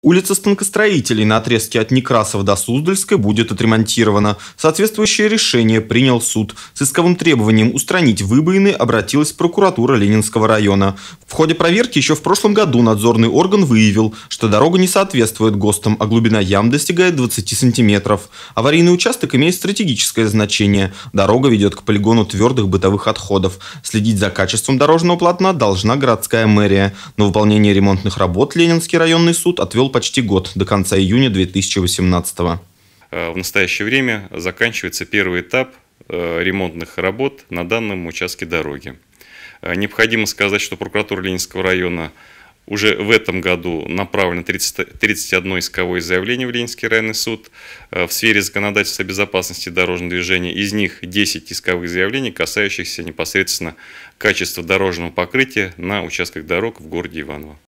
Улица станкостроителей на отрезке от Некрасова до Суздальской будет отремонтирована. Соответствующее решение принял суд. С исковым требованием устранить выбоины обратилась прокуратура Ленинского района. В ходе проверки еще в прошлом году надзорный орган выявил, что дорога не соответствует ГОСТам, а глубина ям достигает 20 сантиметров. Аварийный участок имеет стратегическое значение. Дорога ведет к полигону твердых бытовых отходов. Следить за качеством дорожного полотна должна городская мэрия. но выполнение ремонтных работ Ленинский районный суд отвел прошел почти год до конца июня 2018 года. Э, в настоящее время заканчивается первый этап э, ремонтных работ на данном участке дороги. Э, необходимо сказать, что прокуратура Ленинского района уже в этом году направлено 30, 31 исковое заявление в Ленинский районный суд в сфере законодательства безопасности дорожного движения. Из них 10 исковых заявлений, касающихся непосредственно качества дорожного покрытия на участках дорог в городе Иваново.